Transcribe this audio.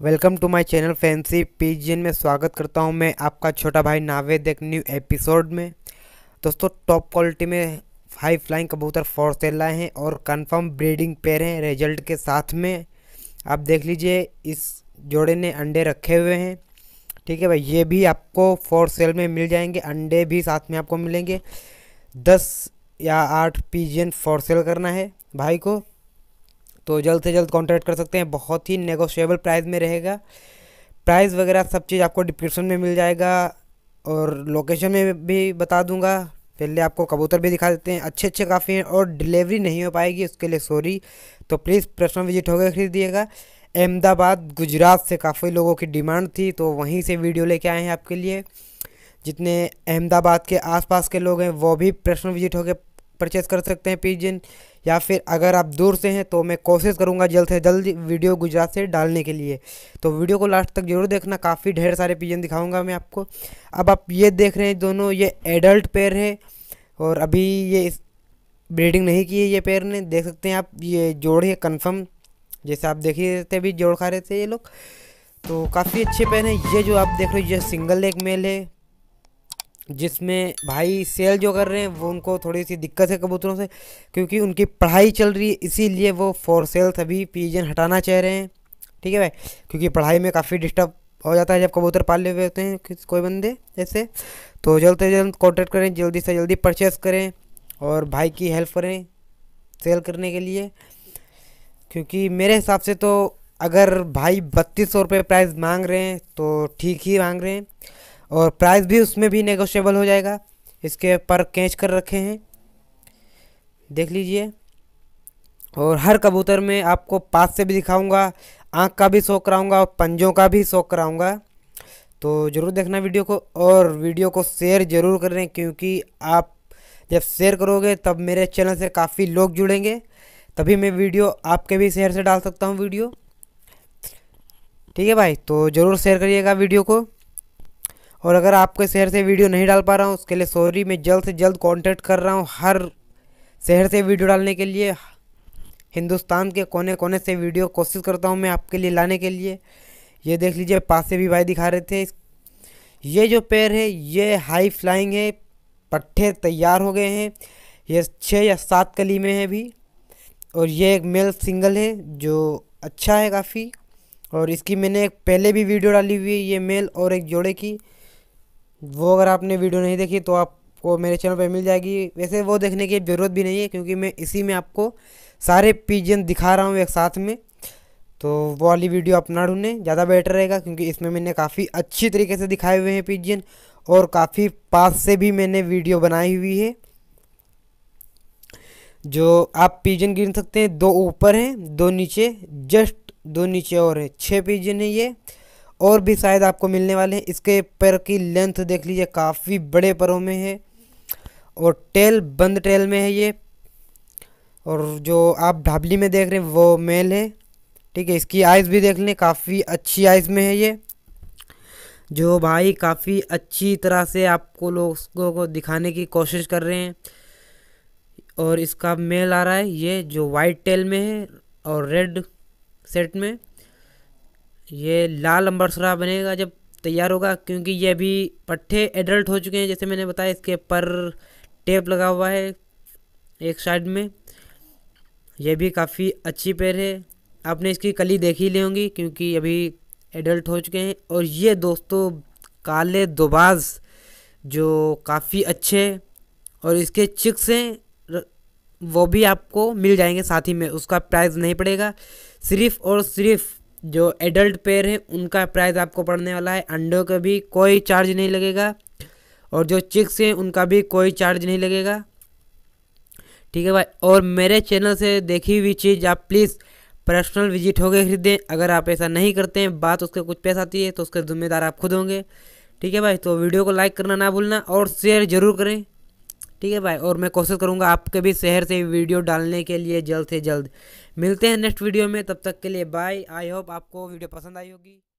welcome to my channel fancy pigeon में स्वागत करता हूं मैं आपका छोटा भाई नावेद एक न्यू एपिसोड में दोस्तों टॉप क्वालिटी में हाई फ्लाइंग कबूतर फोर सेल लाए हैं और कंफर्म ब्रीडिंग पेर हैं रिजल्ट के साथ में आप देख लीजिए इस जोड़े ने अंडे रखे हुए हैं ठीक है भाई ये भी आपको फोर सेल में मिल जाएंगे अंडे भी साथ में आपको मिलेंगे दस या आठ पीजियन फोर सेल करना है भाई को तो जल्द से जल्द कॉन्टैक्ट कर सकते हैं बहुत ही नेगोशियेबल प्राइस में रहेगा प्राइस वगैरह सब चीज़ आपको डिस्क्रिप्शन में मिल जाएगा और लोकेशन में भी बता दूंगा पहले आपको कबूतर भी दिखा देते हैं अच्छे अच्छे काफ़ी हैं और डिलीवरी नहीं हो पाएगी उसके लिए सॉरी तो प्लीज़ पर्सनल विजिट होकर खरीदिएगा अहमदाबाद गुजरात से काफ़ी लोगों की डिमांड थी तो वहीं से वीडियो लेके आए हैं आपके लिए जितने अहमदाबाद के आसपास के लोग हैं वो भी पर्सनल विजिट होकर परचेज़ कर सकते हैं पिजन या फिर अगर आप दूर से हैं तो मैं कोशिश करूँगा जल्द से जल्द वीडियो गुजरात से डालने के लिए तो वीडियो को लास्ट तक जरूर देखना काफ़ी ढेर सारे पिजन दिखाऊँगा मैं आपको अब आप ये देख रहे हैं दोनों ये एडल्ट पेयर है और अभी ये ब्रीडिंग नहीं की है ये पेयर ने देख सकते हैं आप ये जोड़ है कन्फर्म जैसे आप देख ही रहते थे अभी जोड़ खा रहे थे ये लोग तो काफ़ी अच्छे पेन हैं ये जो आप देख रहे हो ये सिंगल एक मेल है जिसमें भाई सेल जो कर रहे हैं वो उनको थोड़ी सी दिक्कत है कबूतरों से क्योंकि उनकी पढ़ाई चल रही है इसीलिए वो फॉर सेल सभी पीजन हटाना चाह रहे हैं ठीक है भाई क्योंकि पढ़ाई में काफ़ी डिस्टर्ब हो जाता है जब कबूतर पाले हुए होते हैं कोई बंदे ऐसे तो जल्द से जल्द कॉन्टेक्ट करें जल्दी से जल्दी परचेस करें और भाई की हेल्प करें सेल करने के लिए क्योंकि मेरे हिसाब से तो अगर भाई बत्तीस सौ रुपये प्राइस मांग रहे हैं तो ठीक ही मांग रहे हैं और प्राइस भी उसमें भी नेगोशियबल हो जाएगा इसके पर कैच कर रखे हैं देख लीजिए और हर कबूतर में आपको पास से भी दिखाऊंगा आँख का भी शौक कराऊंगा और पंजों का भी शौक़ कराऊंगा तो ज़रूर देखना वीडियो को और वीडियो को शेयर ज़रूर करें क्योंकि आप जब शेयर करोगे तब मेरे चैनल से काफ़ी लोग जुड़ेंगे तभी मैं वीडियो आपके भी शेयर से डाल सकता हूँ वीडियो ठीक है भाई तो ज़रूर शेयर करिएगा वीडियो को और अगर आपके शहर से वीडियो नहीं डाल पा रहा हूँ उसके लिए सॉरी मैं जल्द से जल्द कॉन्टैक्ट कर रहा हूँ हर शहर से वीडियो डालने के लिए हिंदुस्तान के कोने कोने से वीडियो कोशिश करता हूँ मैं आपके लिए लाने के लिए ये देख लीजिए पास से भी भाई दिखा रहे थे ये जो पैर है ये हाई फ्लाइंग है पट्ठे तैयार हो गए हैं ये छः या सात कली में है भी और ये एक मेल सिंगल है जो अच्छा है काफ़ी और इसकी मैंने एक पहले भी वीडियो डाली हुई है ये मेल और एक जोड़े की वो अगर आपने वीडियो नहीं देखी तो आपको मेरे चैनल पर मिल जाएगी वैसे वो देखने की ज़रूरत भी नहीं है क्योंकि मैं इसी में आपको सारे पिजन दिखा रहा हूँ एक साथ में तो वो वाली वीडियो आप ना ज़्यादा बेटर रहेगा क्योंकि इसमें मैंने काफ़ी अच्छी तरीके से दिखाए हुए हैं पिजन और काफ़ी पास से भी मैंने वीडियो बनाई हुई है जो आप पिजन गिन सकते हैं दो ऊपर हैं दो नीचे जस्ट दो नीचे और हैं छः पिजन है ये और भी शायद आपको मिलने वाले हैं इसके पैर की लेंथ देख लीजिए काफ़ी बड़े पैरों में है और टेल बंद टेल में है ये और जो आप ढाबली में देख रहे हैं वो मेल है ठीक है इसकी आइज़ भी देख लें काफ़ी अच्छी आइज़ में है ये जो भाई काफ़ी अच्छी तरह से आपको लोगों को दिखाने की कोशिश कर रहे हैं और इसका मेल आ रहा है ये जो वाइट टेल में है और रेड सेट में ये लाल अम्बरसरा बनेगा जब तैयार होगा क्योंकि ये अभी पट्ठे एडल्ट हो चुके हैं जैसे मैंने बताया इसके पर टेप लगा हुआ है एक साइड में यह भी काफ़ी अच्छी पेड़ है आपने इसकी कली देखी ली होंगी क्योंकि अभी एडल्ट हो चुके हैं और ये दोस्तों काले दोबाज जो काफ़ी अच्छे और इसके चिक्स हैं वो भी आपको मिल जाएंगे साथ ही में उसका प्राइस नहीं पड़ेगा सिर्फ और सिर्फ जो एडल्ट पेयर है उनका प्राइस आपको पड़ने वाला है अंडों का भी कोई चार्ज नहीं लगेगा और जो चिक्स हैं उनका भी कोई चार्ज नहीं लगेगा ठीक है भाई और मेरे चैनल से देखी हुई चीज़ आप प्लीज़ पर्सनल विजिट होकर खरीदें अगर आप ऐसा नहीं करते हैं बात उसके कुछ पैसा आती है तो उसके ज़िम्मेदार आप खुद होंगे ठीक है भाई तो वीडियो को लाइक करना ना भूलना और शेयर ज़रूर करें ठीक है भाई और मैं कोशिश करूँगा आपके भी शहर से वीडियो डालने के लिए जल्द से जल्द मिलते हैं नेक्स्ट वीडियो में तब तक के लिए बाय आई होप आपको वीडियो पसंद आई होगी